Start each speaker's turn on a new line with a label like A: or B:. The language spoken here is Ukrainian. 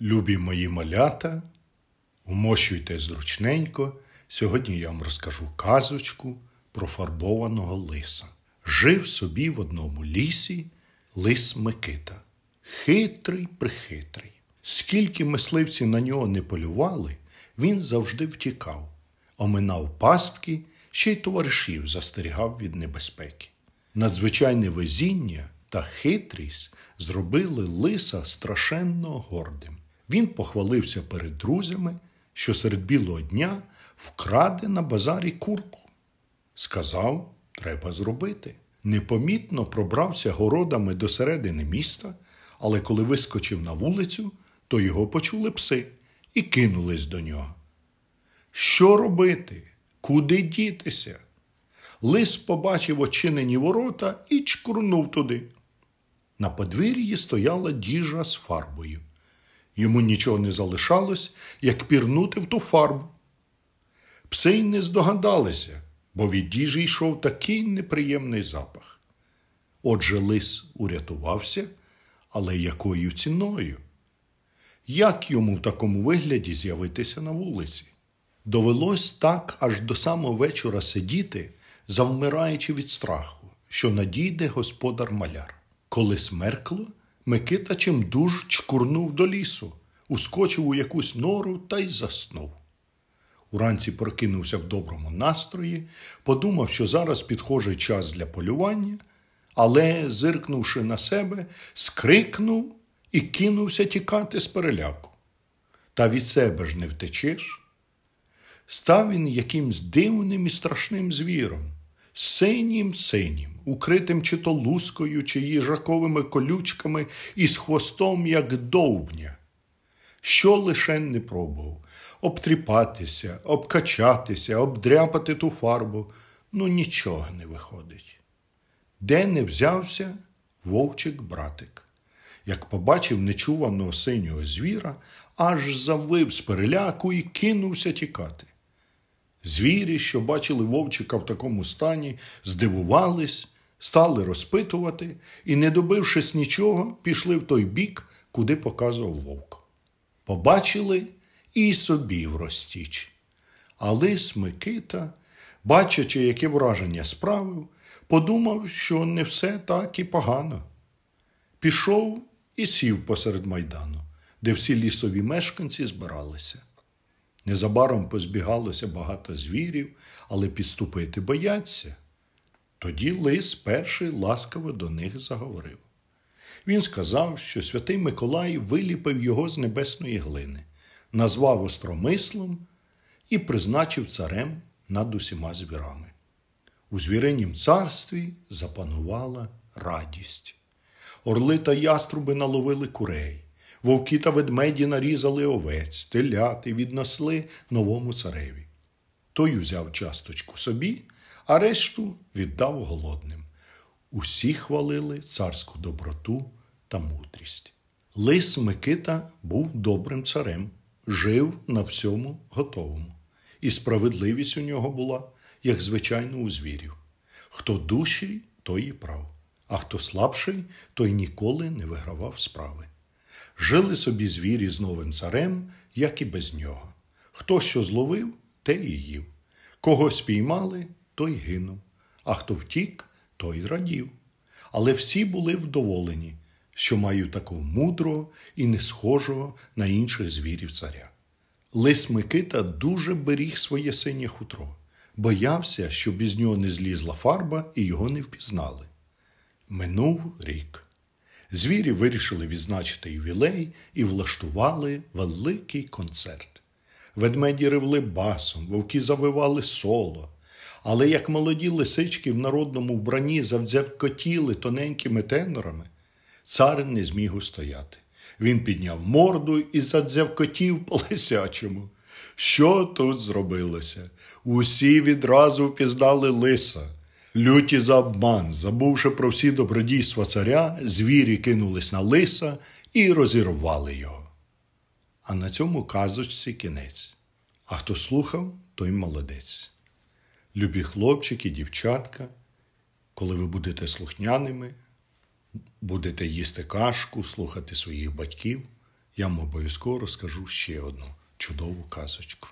A: Любі мої малята, умощуйте зручненько, сьогодні я вам розкажу казочку про фарбованого лиса. Жив собі в одному лісі лис Микита. Хитрий, прихитрий. Скільки мисливці на нього не полювали, він завжди втікав, оминав пастки, ще й товаришів застерігав від небезпеки. Надзвичайне везіння та хитрість зробили лиса страшенно гордим. Він похвалився перед друзями, що серед білого дня вкраде на базарі курку. Сказав, треба зробити. Непомітно пробрався городами до середини міста, але коли вискочив на вулицю, то його почули пси і кинулись до нього. Що робити? Куди дітися? Лис побачив очинені ворота і чкурнув туди. На подвір'ї стояла діжа з фарбою. Йому нічого не залишалось, як пірнути в ту фарбу. Пси й не здогадалися, бо від їжі йшов такий неприємний запах. Отже, лис урятувався, але якою ціною? Як йому в такому вигляді з'явитися на вулиці? Довелось так аж до самого вечора сидіти, завмираючи від страху, що надійде господар маляр. Коли смеркло, Микита чимдуж чкурнув до лісу, ускочив у якусь нору та й заснув. Уранці прокинувся в доброму настрої, подумав, що зараз підхожий час для полювання, але, зиркнувши на себе, скрикнув і кинувся тікати з переляку. Та від себе ж не втечеш. Став він якимсь дивним і страшним звіром синім синім, укритим чи то лускою, чи їжаковими колючками і з хвостом, як довбня. Що лише не пробував обтріпатися, обкачатися, обдряпати ту фарбу, ну нічого не виходить. Де не взявся вовчик-братик. Як побачив нечуваного синього звіра, аж завив з переляку і кинувся тікати. Звірі, що бачили вовчика в такому стані, здивувались, стали розпитувати і, не добившись нічого, пішли в той бік, куди показував вовк. Побачили і собі вростіч. А лис Микита, бачачи, яке враження справив, подумав, що не все так і погано. Пішов і сів посеред майдану, де всі лісові мешканці збиралися. Незабаром позбігалося багато звірів, але підступити бояться. Тоді лис перший ласкаво до них заговорив. Він сказав, що святий Миколай виліпив його з небесної глини, назвав остромислом і призначив царем над усіма звірами. У звіринім царстві запанувала радість. Орли та яструби наловили курей. Вовки та ведмеді нарізали овець, телят і віднесли новому цареві. Той узяв часточку собі, а решту віддав голодним. Усі хвалили царську доброту та мудрість. Лис Микита був добрим царем, жив на всьому готовому, і справедливість у нього була, як звичайно, у звірів. Хто дужчий, той і прав, а хто слабший, той ніколи не вигравав справи. Жили собі звірі з новим царем, як і без нього. Хто що зловив, те і їв. Кого спіймали, той гинув, а хто втік, той радів. Але всі були вдоволені, що маю такого мудрого і не схожого на інших звірів царя. Лис Микита дуже беріг своє синє хутро, боявся, щоб із нього не злізла фарба і його не впізнали. Минув рік звірі вирішили відзначити ювілей і влаштували великий концерт. Ведмеді ревли басом, вовки завивали соло. Але як молоді лисички в народному вбранні завдзявкотіли тоненькими тенорами, цар не зміг устояти. Він підняв морду і задзявкотів по лисячому. Що тут зробилося? Усі відразу впізнали лиса. Люті за обман, забувши про всі добродійства царя, звірі кинулись на лиса і розірвали його. А на цьому казочці кінець. А хто слухав, той молодець. Любі хлопчики, дівчатка, коли ви будете слухняними, будете їсти кашку, слухати своїх батьків, я вам обов'язково розкажу ще одну чудову казочку.